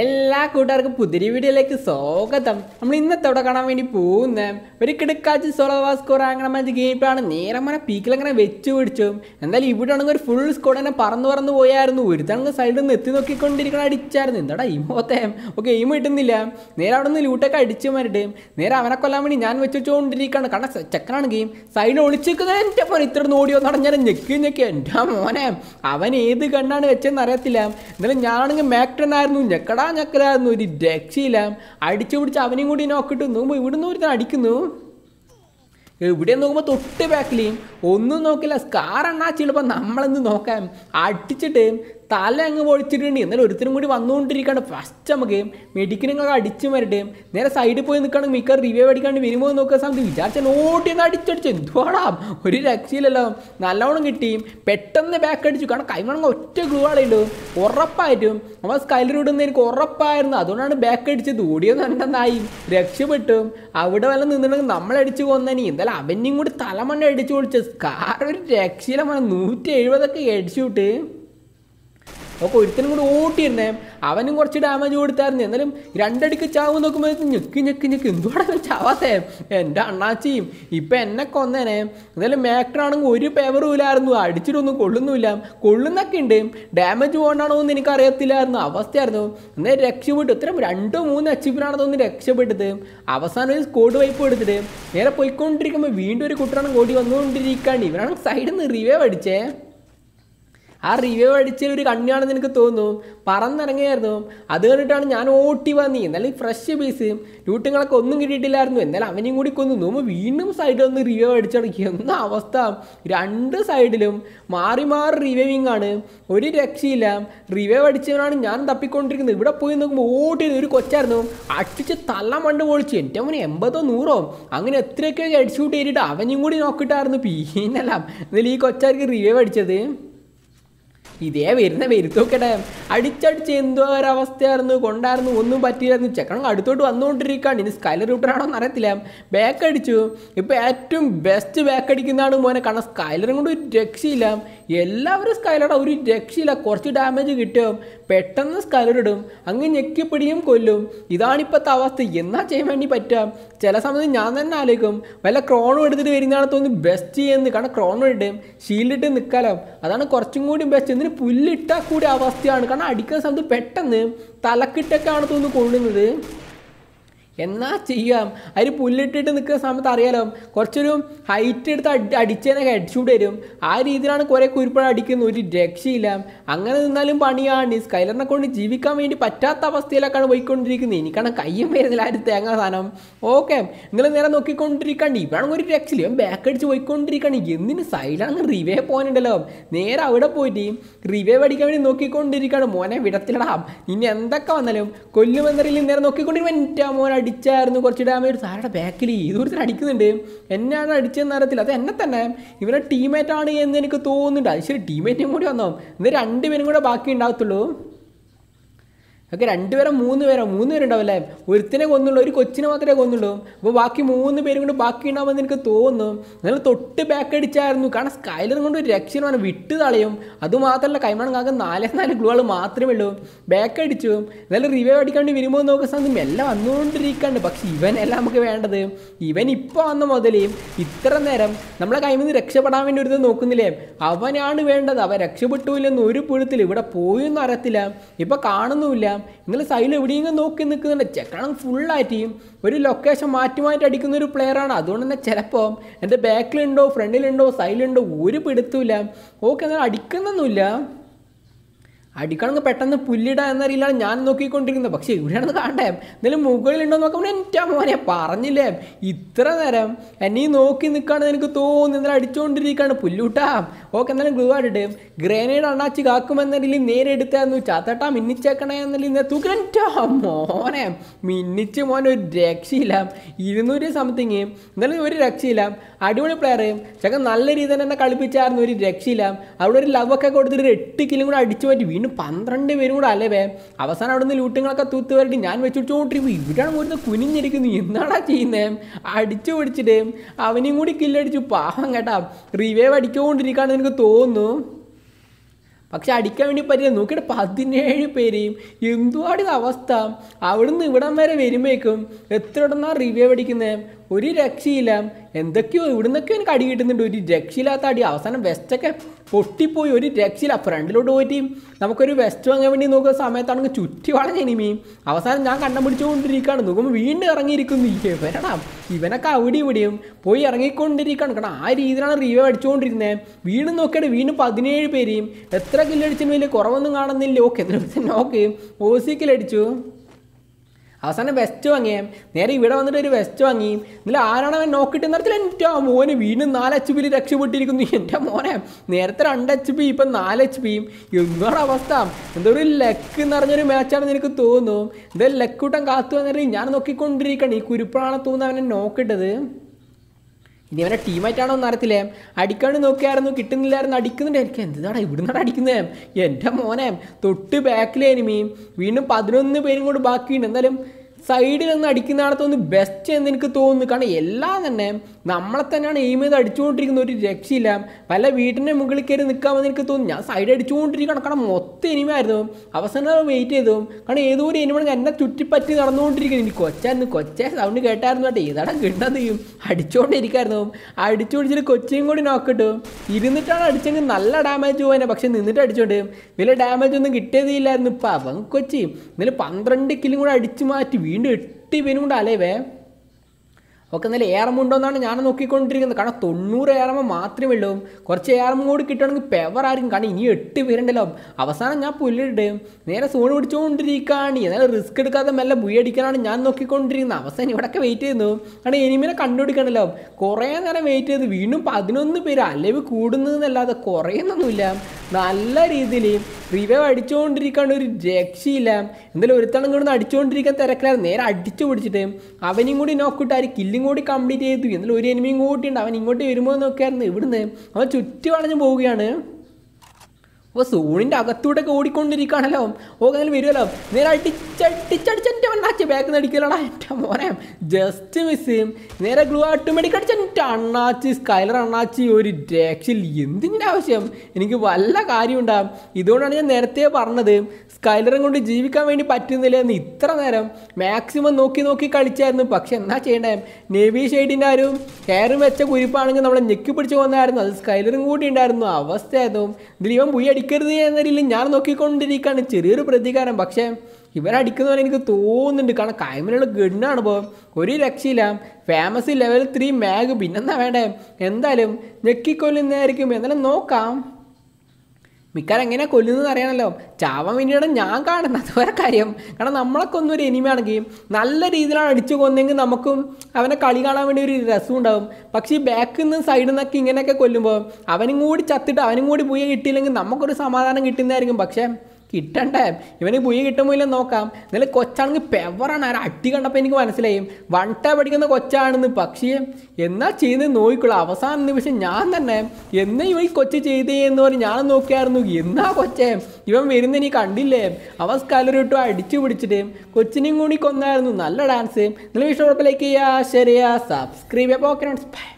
എല്ലാ കൂട്ടുകാർക്കും പുതിരി വീഡിയോയിലേക്ക് സ്വാഗതം നമ്മൾ ഇന്നത്തെ അവിടെ കാണാൻ വേണ്ടി പോകുന്ന ഒരു കിടക്കാച്ച് സോളോ സ്കോർ അങ്ങനെ മറ്റു ഗെയിമാണ് നേരമന പീക്കിൽ അങ്ങനെ വെച്ച് പിടിച്ചു എന്തായാലും ഇവിടെ ആണെങ്കിൽ ഒരു ഫുൾ സ്കോഡ് തന്നെ പറന്ന് പറന്ന് പോയായിരുന്നു ഒരുത്തണങ്ങ് സൈഡിൽ നിന്ന് എത്തി നോക്കിക്കൊണ്ടിരിക്കണം അടിച്ചായിരുന്നു എന്താടാ ഇമോത്തെ ഓക്കെ എയിം കിട്ടുന്നില്ല നേരെ അവിടെ നിന്ന് ലൂട്ടൊക്കെ അടിച്ചു മാറിട്ട് നേരെ അവനെ കൊല്ലാൻ വേണ്ടി ഞാൻ വെച്ചുകൊണ്ടിരിക്കുകയാണ് കാരണം ചെക്കനാണ് ഗെയിം സൈഡിൽ ഒളിച്ചിരിക്കുന്നത് എൻ്റെ പോലെ ഇത്ര ഓടിയോ വന്നാണ് ഞാൻ ഞെക്കി ഞെക്കി എൻ്റെ മോനെ അവൻ ഏത് കണ്ണാണ് വെച്ചതെന്ന് അറിയത്തില്ല എന്നാലും ഞാനാണെങ്കിൽ മാക്ടൺ ആയിരുന്നു ഞെക്കട എടാ ഞക്കലായിരുന്നു ഒരു രക്ഷയില്ല അടിച്ചു പിടിച്ച് അവനെയും കൂടി നോക്കിട്ട് നോക്കുമ്പോൾ ഇവിടുന്ന് ഒരുത്തൻ അടിക്കുന്നു ഇവിടെ നോക്കുമ്പോൾ തൊട്ട് ബാക്കിലേയും ഒന്നും നോക്കില്ല സ്കാർ അണ്ണാച്ചിലപ്പോൾ നമ്മളെന്ന് നോക്കാം അടിച്ചിട്ട് തല അങ്ങ് പൊളിച്ചിട്ടുണ്ട് എന്നാലും ഒരുത്തിനും കൂടി വന്നുകൊണ്ടിരിക്കുകയാണ് ഫസ്റ്റ് നമുക്ക് മെഡിക്കലിങ്ങൊക്കെ അടിച്ചു വരട്ടെ നേരെ സൈഡിൽ പോയി നിൽക്കുകയാണെങ്കിൽ മിക്ക റിവ്യൂ അടിക്കാണ്ട് വരുമോ എന്ന് നോക്കുക സമയത്ത് വിചാരിച്ച ഒന്ന് അടിച്ചടിച്ചു എന്തുവാടാ ഒരു രക്ഷയില്ലല്ലോ നല്ലവണ്ണം കിട്ടി പെട്ടെന്ന് ബാക്ക് അടിച്ചു കാരണം കൈമണങ്ങ ഒറ്റ ഗ്ലൂ ആളുണ്ട് ഉറപ്പായിട്ടും നമ്മൾ സ്കൈലർ ഇടുന്ന എനിക്ക് ഉറപ്പായിരുന്നു അതുകൊണ്ടാണ് ബാക്ക് അടിച്ചത് ഓടിയോ നല്ലതായി രക്ഷപ്പെട്ടു അവിടെ വല്ല നിന്നിട്ടുണ്ടെങ്കിൽ നമ്മളടിച്ചു കൊന്നനി എന്തായാലും അവനെയും കൂടി തലമണ്ണ അടിച്ചു പൊളിച്ചത് കാരണം ഒരു രക്ഷയിലെ നൂറ്റി എഴുപതൊക്കെ അടിച്ചു വിട്ട് ഒക്കെ ഒരുത്തനും കൂടി ഓട്ടി തന്നെ അവനും കുറച്ച് ഡാമേജ് കൊടുത്തായിരുന്നു എന്നാലും രണ്ടടിക്ക് ചാവ് നോക്കുമ്പോൾ ഞെക്ക് ഞെക്ക് ഞെക്ക് എന്തുകൊണ്ടാണ് ചാവാത്ത എൻ്റെ അണ്ണാച്ചിയും ഇപ്പം എന്നെ കൊന്നേനെ എന്നാലും മേക്ടറാണെങ്കിൽ ഒരു പേവറും ഇല്ലായിരുന്നു അടിച്ചിട്ടൊന്നും കൊള്ളുന്നുമില്ല കൊള്ളുന്നൊക്കെ ഉണ്ട് ഡാമേജ് കൊണ്ടാണോ എന്ന് എനിക്കറിയത്തില്ലായിരുന്നു അവസ്ഥയായിരുന്നു എന്നാൽ രക്ഷപ്പെട്ടു ഇത്രയും രണ്ടോ മൂന്ന് അച്ചീവനാണ് തോന്നുന്നു രക്ഷപ്പെട്ടത് അവസാനം ഒരു സ്കോഡ് വൈപ്പ് എടുത്തിട്ട് നേരെ പോയിക്കൊണ്ടിരിക്കുമ്പോൾ വീണ്ടും ഒരു കുട്ടനാണ് ഓടി വന്നുകൊണ്ടിരിക്കാണ്ട് ഇവരാണ് സൈഡിൽ നിന്ന് റിവൈവ് പഠിച്ചേ ആ റിവൈവ് അടിച്ച ഒരു കണ്ണിയാണെന്ന് എനിക്ക് തോന്നുന്നു പറന്നിറങ്ങിയായിരുന്നു അത് കണ്ടിട്ടാണ് ഞാൻ ഓട്ടി വന്നി എന്നാലും ഫ്രഷ് പീസ് ലൂട്ടുകളൊക്കെ ഒന്നും കിട്ടിയിട്ടില്ലായിരുന്നു എന്നാലും അവനെയും കൂടി കൊന്നു നോമ്പ് വീണ്ടും സൈഡിൽ ഒന്ന് റിവൈവ് അടിച്ചാണ് എന്ന അവസ്ഥ രണ്ട് സൈഡിലും മാറി മാറി റിവ്യൂവിങ് ആണ് ഒരു രക്ഷയില്ല റിവൈവ് അടിച്ചവനാണ് ഞാൻ തപ്പിക്കൊണ്ടിരിക്കുന്നത് ഇവിടെ പോയി നോക്കുമ്പോൾ ഓട്ടി ഒരു കൊച്ചായിരുന്നു അടിച്ച് തള്ള മണ്ട് പൊളിച്ചു എൻ്റെ അവന് എൺപതോ നൂറോ അങ്ങനെ എത്രയൊക്കെ അടിച്ചു കൂട്ടി ചെയ്തിട്ട് അവനെയും കൂടി നോക്കിയിട്ടായിരുന്നു പീനല്ല എന്നാലും ഈ കൊച്ചാർക്ക് റിവൈവ് അടിച്ചത് ഇതേ വരുന്ന വരുത്തോക്കട്ടെ അടിച്ചടിച്ച് എന്തോ ഒരവസ്ഥയായിരുന്നു കൊണ്ടായിരുന്നു ഒന്നും പറ്റിയില്ലായിരുന്നു ചെക്കണം അടുത്തോട്ട് വന്നുകൊണ്ടിരിക്കുകയാണ് ഇനി സ്കൈലർ റൂട്ടറാണോന്ന് അറിയത്തില്ല ബാക്ക് അടിച്ചു ഇപ്പം ഏറ്റവും ബെസ്റ്റ് ബാക്ക് അടിക്കുന്നതാണ് മോനെ കാരണം സ്കൈലറും കൊണ്ട് ഒരു രക്ഷയില്ല എല്ലാവരും സ്കൈലറുടെ ഒരു രക്ഷയില്ല കുറച്ച് ഡാമേജ് കിട്ടും പെട്ടെന്ന് സ്കൈലർ ഇടും അങ്ങ് ഞെക്കിപ്പിടിയും കൊല്ലും ഇതാണിപ്പോഴത്തെ അവസ്ഥ എന്നാ ചെയ്യാൻ വേണ്ടി പറ്റുക ചില സമയത്ത് ഞാൻ തന്നെ ആലോചിക്കും വല്ല ക്രോണും എടുത്തിട്ട് വരുന്നതാണ് തോന്നുന്നു ബെസ്റ്റ് ചെയ്യുന്നത് കാരണം ക്രോണും ഇടും ഷീൽഡ് നിൽക്കാലോ അതാണ് കുറച്ചും കൂടി ബെസ്റ്റ് എന്തിന് പുല്ലിട്ടാൽ കൂടി അവസ്ഥയാണ് കാരണം അടിക്കുന്ന സമയത്ത് പെട്ടെന്ന് തലക്കിട്ടൊക്കെയാണ് തോന്നുന്നു കൊള്ളുന്നത് എന്നാ ചെയ്യാം അതിൽ പുല്ലിട്ടിട്ട് നിൽക്കുന്ന സമയത്ത് അറിയാലോ കുറച്ചൊരു ഹൈറ്റ് എടുത്ത് അടി അടിച്ചതിനെ ഹെഡ് വരും ആ രീതിയിലാണ് കുറേ കുരുപ്പഴ അടിക്കുന്നത് ഒരു രക്ഷയില്ല അങ്ങനെ നിന്നാലും പണിയാണ് സ്കൈലറിനെ കൊണ്ട് ജീവിക്കാൻ വേണ്ടി പറ്റാത്ത അവസ്ഥയിലേക്കാണ് പോയിക്കൊണ്ടിരിക്കുന്നത് എനിക്കാണ് കയ്യും വരുന്നില്ല ആരും തേങ്ങ സാധനം ഓക്കെ നിങ്ങൾ നേരെ നോക്കിക്കൊണ്ടിരിക്കാണ്ട് ഇവിടെ ഒരു രക്ഷയില്ല ഇവൻ ബാക്ക് അടിച്ച് പോയിക്കൊണ്ടിരിക്കുകയാണ് എന്തിന് സൈലാണ് റിവേ പോകാനുണ്ടല്ലോ നേരെ അവിടെ പോയിട്ട് റിവേ അടിക്കാൻ വേണ്ടി നോക്കിക്കൊണ്ടിരിക്കുകയാണ് മോനെ വിടത്തിലടാം ഇനി എന്തൊക്കെ വന്നാലും കൊല്ലുമെന്നറിയില്ല നേരെ നോക്കിക്കൊണ്ടിരിക്കും എൻ്റെ മോനെ അടിച്ചായിരുന്നു കുറച്ച് ഡാമേജ് സാറുടെ ബാക്കിൽ ഇതൊരുത്തർ അടിക്കുന്നുണ്ട് എന്നാണ് അടിച്ചതെന്ന് അറിയത്തില്ല അത് എന്നെ തന്നെ ഇവരെ ടീമേറ്റാണ് എന്ന് എനിക്ക് തോന്നുന്നുണ്ട് അത് ശരി ടീമേറ്റും കൂടി വന്നോ ഇന്ന് രണ്ടുപേരും കൂടെ ബാക്കി ഉണ്ടാകത്തുള്ളൂ ഒക്കെ രണ്ടുപേരോ മൂന്ന് പേരോ മൂന്ന് പേരുണ്ടാവില്ലേ ഒരുത്തിനെ കൊന്നുള്ളൂ ഒരു കൊച്ചിനെ മാത്രമേ കൊന്നുള്ളൂ അപ്പോൾ ബാക്കി മൂന്ന് പേരും കൊണ്ട് ബാക്കി ഉണ്ടാവുമെന്ന് എനിക്ക് തോന്നുന്നു നല്ല തൊട്ട് ബാക്ക് അടിച്ചായിരുന്നു കാരണം സ്കൈലർ കൊണ്ട് ഒരു രക്ഷമാണ് വിട്ട് തളയും അതുമാത്രമല്ല കൈമണം കാക്ക നാലേ നാല് ഗ്ലൂകൾ മാത്രമേ ഉള്ളൂ ബാക്ക് അടിച്ചു നല്ല റിവൈവ് അടിക്കാണ്ട് വരുമ്പോൾ നോക്കുന്ന സമയത്ത് എല്ലാം വന്നുകൊണ്ടിരിക്കാണ്ട് പക്ഷേ ഇവനെല്ലാം നമുക്ക് വേണ്ടത് ഇവൻ ഇപ്പോൾ വന്ന മുതൽ ഇത്ര നേരം നമ്മളെ കൈമിൽ നിന്ന് രക്ഷപ്പെടാൻ വേണ്ടി ഒരു നോക്കുന്നില്ലേ അവനാണ് വേണ്ടത് അവൻ ഇല്ലെന്ന് ഒരു പുഴുത്തിൽ ഇവിടെ പോയെന്ന് അറിയത്തില്ല ഇപ്പം കാണുന്നുമില്ല നിങ്ങൾ സൈഡിൽ എവിടെയെങ്കിലും നോക്കി നിൽക്കുന്നുണ്ട് ചെക്കണം ഫുള്ളായിട്ടും ഒരു ലൊക്കേഷൻ മാറ്റി മാറ്റി അടിക്കുന്ന ഒരു പ്ലെയറാണ് അതുകൊണ്ട് തന്നെ ചിലപ്പോൾ എൻ്റെ ബാക്കിലുണ്ടോ ഫ്രണ്ടിലുണ്ടോ സൈഡിലുണ്ടോ ഒരു പിടുത്തില്ല ഓക്കെ അങ്ങനെ അടിക്കുന്നൊന്നുമില്ല അടിക്കണമെങ്കിൽ പെട്ടെന്ന് പുല്ലിട എന്നറിയില്ലാണ് ഞാൻ നോക്കിക്കൊണ്ടിരിക്കുന്നത് പക്ഷേ ഇവിടെയാണെന്ന് കാണണ്ടേ എന്തായാലും മുകളിലുണ്ടോ നോക്കുമ്പോൾ എൻ്റെ മോനെ പറഞ്ഞില്ലേ ഇത്ര നേരം എന്നെ നോക്കി നിൽക്കുകയാണെന്ന് എനിക്ക് തോന്നുന്നു എന്നാലും അടിച്ചുകൊണ്ടിരിക്കുകയാണ് പുല്ലൂട്ടാം ഓക്കെ എന്നാലും ഗ്ലൂ ഗ്രേനേഡ് ഗ്രനേഡ് കാക്കുമെന്നറിയില്ല നേരെ എടുത്തായിരുന്നു ചാത്തട്ടാ മിന്നിച്ചേക്കണേ എന്നറിയില്ല ഇന്നേ എൻ്റെ മോനെ മിന്നിച്ച് മോനെ ഒരു രക്ഷയില്ല ഇരുന്നൂറ് സംതിങ് എന്നാലും ഒരു രക്ഷയില്ല അടിപൊളി പ്ലെയർ ചക്കൻ നല്ല രീതിയിൽ തന്നെ കളിപ്പിച്ചായിരുന്നു ഒരു രക്ഷയില്ല അവിടെ ഒരു ലവൊക്കെ കൊടുത്തിട്ട് എട്ട് കിലും കൂടെ അടിച്ചു മാറ്റി പിന്നെ പന്ത്രണ്ട് പേരും കൂടെ അല്ലേ വേ അവസാനം നിന്ന് ലൂട്ടുകളൊക്കെ തൂത്ത് വരട്ടി ഞാൻ വെച്ചിടിച്ചുകൊണ്ടിരിക്കും ഇവിടെയാണ് ഒരു കുനിഞ്ഞിരിക്കുന്നു എന്താണാ ചെയ്യുന്നത് അടിച്ചു പിടിച്ചിട്ട് അവനെയും കൂടി കില്ലടിച്ചു പാവം കേട്ടാ റിവേവ് അടിക്കൊണ്ടിരിക്കുകയാണെന്ന് എനിക്ക് തോന്നുന്നു പക്ഷെ അടിക്കാൻ വേണ്ടി പറ്റില്ല നോക്കിയിട്ട് പതിനേഴ് പേരെയും എന്തുവാടി അവസ്ഥ നിന്ന് ഇവിടം വരെ വരുമ്പോഴേക്കും എത്ര ഇടന്നാ റിവ്യൂ അടിക്കുന്നത് ഒരു രക്ഷയില്ല എന്തൊക്കെയോ നിന്നൊക്കെ എനിക്ക് അടി കിട്ടുന്നുണ്ട് ഒരു രക്ഷയില്ലാത്ത അടി അവസാനം വെസ്റ്റൊക്കെ പൊട്ടിപ്പോയി ഒരു രക്ഷയില്ല ഫ്രണ്ടിലോട്ട് പോയിട്ട് നമുക്കൊരു വെസ്റ്റ് വാങ്ങാൻ വേണ്ടി നോക്കുന്ന സമയത്താണെങ്കിൽ ചുറ്റി വളഞ്ഞ ഇനിമി അവസാനം ഞാൻ കണ്ണം പിടിച്ചുകൊണ്ടിരിക്കുകയാണ് നോക്കുമ്പോൾ വീണ്ടും ഇറങ്ങിയിരിക്കുന്നു വരണം ഇവനൊക്കെ അവിടെ ഇവിടെയും പോയി ഇറങ്ങിക്കൊണ്ടിരിക്കണം കാരണം ആ രീതിയിലാണ് റീവേ അടിച്ചുകൊണ്ടിരുന്നത് വീണ്ടും നോക്കിയിട്ട് വീണ്ടും പതിനേഴ് പേരെയും എത്ര കില്ലടിച്ചതിന് വലിയ കുറവൊന്നും കാണുന്നില്ല ഓക്കെ നോക്ക് ഓസിക്കലടിച്ചു അവസാനം വെസ്റ്റ് വാങ്ങിയേ നേരെ ഇവിടെ വന്നിട്ട് ഒരു വെസ്റ്റ് വാങ്ങി ഇതിൽ ആരാണ് അവൻ നോക്കിയിട്ട് നടത്തില്ല എൻ്റെ മോന് വീണ്ടും നാല് എച്ച് പിയിൽ രക്ഷപ്പെട്ടിരിക്കുന്നു എൻ്റെ മോനെ നേരത്തെ രണ്ട് എച്ച് പി ഇപ്പം നാല് എച്ച് പിയും എന്താണ് അവസ്ഥ എന്തൊരു ലെക്ക് എന്ന് പറഞ്ഞൊരു മാച്ചാണെന്ന് എനിക്ക് തോന്നുന്നു എന്തായാലും ലക്ക് കൂട്ടം കാത്തു വന്നിട്ട് ഞാൻ നോക്കിക്കൊണ്ടിരിക്കണം ഈ കുരുപ്പാണെന്ന് തോന്നുന്നു അവനെ നോക്കിയിട്ടത് ഇനി അവനെ ടീമായിട്ടാണോ എന്ന് അറിയത്തില്ലേ അടിക്കാണ് നോക്കിയായിരുന്നു കിട്ടുന്നില്ലായിരുന്നു അടിക്കുന്നുണ്ടായിരിക്കും എന്താണ് ഇവിടുന്നാണ് അടിക്കുന്നത് എൻ്റെ മോനെ തൊട്ട് ബാക്കിലെ എനിമിയും വീണ്ടും പതിനൊന്ന് പേരും കൂടി ബാക്കിയുണ്ട് എന്തായാലും സൈഡിൽ നിന്ന് അടിക്കുന്നതാണ് തോന്നുന്നു ബെസ്റ്റ് എന്ന് എനിക്ക് തോന്നുന്നു കാരണം എല്ലാം തന്നെ നമ്മളെ തന്നെയാണ് എയിം ചെയ്ത് അടിച്ചുകൊണ്ടിരിക്കുന്ന ഒരു രക്ഷയില്ല പല വീട്ടിൻ്റെ മുകളിൽ കയറി നിൽക്കാമെന്ന് എനിക്ക് തോന്നുന്നു ഞാൻ സൈഡ് അടിച്ചുകൊണ്ടിരിക്കുകയാണ് കാരണം മൊത്തം എനിമയായിരുന്നു അവസാനം വെയിറ്റ് ചെയ്തു കാരണം ഏതോ ഒരു എനിമാണ് എന്നെ ചുറ്റിപ്പറ്റി നടന്നുകൊണ്ടിരിക്കുന്നു എനിക്ക് കൊച്ചായിരുന്നു കൊച്ചേ സൗണ്ട് കേട്ടായിരുന്നു കേട്ടോ കിട്ടാൻ കിട്ടുന്നത് അടിച്ചുകൊണ്ടിരിക്കായിരുന്നു അടിച്ചുപിടിച്ചിട്ട് കൊച്ചിയും കൂടി നോക്കിട്ടു ഇരുന്നിട്ടാണ് അടിച്ചെങ്കിൽ നല്ല ഡാമേജ് പോകാനെ പക്ഷെ നിന്നിട്ട് അടിച്ചോണ്ട് വലിയ ഡാമേജ് ഒന്നും കിട്ടിയതേ ഇല്ലായിരുന്നു ഇപ്പം അവൻ കൊച്ചി ഇന്നലെ പന്ത്രണ്ട് കിലും കൂടെ അടിച്ചു മാറ്റി ඉන්ඩ එට්ටි වෙනුට අලේවෑ ഒക്കെ നല്ല ഉണ്ടോ ഉണ്ടോയെന്നാണ് ഞാൻ നോക്കിക്കൊണ്ടിരിക്കുന്നത് കാരണം തൊണ്ണൂറ് ഏറമ മാത്രമേ ഉള്ളൂ കുറച്ച് ഏറം കൂടി പെവർ ആയിരിക്കും കാരണം ഇനി എട്ട് പേരുണ്ടല്ലോ അവസാനം ഞാൻ പുല്ലിട്ട് നേരെ സോൺ പിടിച്ചുകൊണ്ടിരിക്കുകയാണ് എന്നാലും റിസ്ക് എടുക്കാതെ മെല്ലെ അടിക്കാനാണ് ഞാൻ നോക്കിക്കൊണ്ടിരിക്കുന്നത് അവസാനം ഇവിടെയൊക്കെ വെയിറ്റ് ചെയ്യുന്നു കാരണം എനിമിനെ കണ്ടുപിടിക്കണല്ലോ കുറേ നേരം വെയിറ്റ് ചെയ്ത് വീണ്ടും പതിനൊന്ന് പേര് അല്ലെങ്കിൽ കൂടുന്നതെന്നല്ലാതെ കുറയുന്നൊന്നുമില്ല നല്ല രീതിയിൽ റിവൈവ് അടിച്ചുകൊണ്ടിരിക്കാണ്ട് ഒരു രക്ഷയില്ല എന്തായാലും ഒരുത്തണം ഇങ്ങോട്ട് അടിച്ചുകൊണ്ടിരിക്കാൻ തിരക്കിലാണ് നേരെ അടിച്ചു പിടിച്ചിട്ട് അവനും കൂടി നോക്കിയിട്ട് ആര് കില്ലും ഇതും കൂടി കംപ്ലീറ്റ് ചെയ്തു എന്നാലും ഒരു എനിമിയും ഉണ്ട് അവൻ ഇങ്ങോട്ട് വരുമോ എന്ന് നോക്കിയായിരുന്നു ഇവിടുന്ന് അവൻ ചുറ്റി വളഞ്ഞു പോവുകയാണ് അപ്പോൾ സൂണിൻ്റെ അകത്തൂടെ ഒക്കെ ഓടിക്കൊണ്ടിരിക്കുകയാണല്ലോ ഓ അങ്ങനെ വരുമല്ലോ നേരെ അടിച്ചടിച്ച ബാക്ക് അടിക്കലാണ് എൻ്റെ മോനെ ജസ്റ്റ് മിസ് ചെയ്യും നേരെ ഗ്ലൂ ഓട്ടോമാറ്റിക് അടിച്ച അണ്ണാച്ചി സ്കൈലർ അണ്ണാച്ചി ഒരു രക്ഷയിൽ എന്തിൻ്റെ ആവശ്യം എനിക്ക് വല്ല കാര്യം ഉണ്ടാകും ഇതുകൊണ്ടാണ് ഞാൻ നേരത്തെ പറഞ്ഞത് സ്കൈലറും കൊണ്ട് ജീവിക്കാൻ വേണ്ടി പറ്റുന്നില്ല എന്ന് ഇത്ര നേരം മാക്സിമം നോക്കി നോക്കി കളിച്ചായിരുന്നു പക്ഷെ എന്നാ ചെയ്യണ്ടേ നേവി ഷെയ്ഡിൻ്റെ ആ ഒരു ഹെയറും വെച്ച കുരിപ്പാണെങ്കിൽ നമ്മളെ ഞെക്കി പിടിച്ച് വന്നായിരുന്നു അത് സ്കൈലറും കൂടി ഉണ്ടായിരുന്നു അവസ്ഥയായിരുന്നു ഇതിൽ ഇവൻ പുയ്യടിക്കരുത് എന്ന രീതിയിൽ ഞാൻ നോക്കിക്കൊണ്ടിരിക്കുകയാണ് ചെറിയൊരു പ്രതികാരം പക്ഷേ പോലെ എനിക്ക് തോന്നുന്നുണ്ട് കാരണം കൈമലുള്ള ഗണ്ണാണ് ഇപ്പോൾ ഒരു രക്ഷയില്ല ഫേമസ് ലെവൽ ത്രീ മാഗ് പിന്നെന്താ വേണ്ടേ എന്തായാലും ഞെക്കിക്കൊല്ലുന്നതായിരിക്കും എന്നാലും നോക്കാം മിക്കവാറും എങ്ങനെയാണ് കൊല്ലുന്നതെന്ന് അറിയണമല്ലോ ചാവാൻ വേണ്ടിയാണ് ഞാൻ കാണുന്നത് അതുവരെ കാര്യം കാരണം നമ്മളൊക്കെ ഒന്നും ഒരു എനിമയാണെങ്കിൽ നല്ല രീതിയിലാണ് അടിച്ചു കൊന്നെങ്കിൽ നമുക്കും അവനെ കളി കാണാൻ വേണ്ടി ഒരു രസം ഉണ്ടാവും പക്ഷേ ഈ ബാക്കിൽ നിന്ന് സൈഡിൽ നിന്നൊക്കെ ഇങ്ങനെയൊക്കെ കൊല്ലുമ്പോൾ അവനും കൂടി ചത്തിട്ട് അവനും കൂടി പോയി കിട്ടിയില്ലെങ്കിൽ നമുക്കൊരു സമാധാനം കിട്ടുന്നതായിരിക്കും പക്ഷേ കിട്ടണ്ടേ ഇവന് പുയ ഇല്ല നോക്കാം എന്നാലും കൊച്ചാണെങ്കിൽ പെവറാണ് ആ അട്ടി കണ്ടപ്പോൾ എനിക്ക് മനസ്സിലായും വൺട പഠിക്കുന്ന കൊച്ചാണെന്ന് പക്ഷേ എന്നാ ചെയ്ത് നോക്കിക്കോളൂ അവസാന നിമിഷം ഞാൻ തന്നെ എന്നാ ഇവ കൊച്ചു ചെയ്തേ എന്ന് പറഞ്ഞ് ഞാൻ നോക്കിയായിരുന്നു എന്നാ കൊച്ചേ ഇവൻ വരുന്ന നീ കണ്ടില്ലേ അവൻ സ്കലറിട്ടു അടിച്ചു പിടിച്ചിട്ട് കൊച്ചിനെയും കൂടി കൊന്നായിരുന്നു നല്ല ഡാൻസ് നല്ല വിഷയം ഉറപ്പിലേക്ക് ചെയ്യുക ശരിയാ സബ്സ്ക്രൈബ് അപ്പോൾ ഓക്കെ ബൈ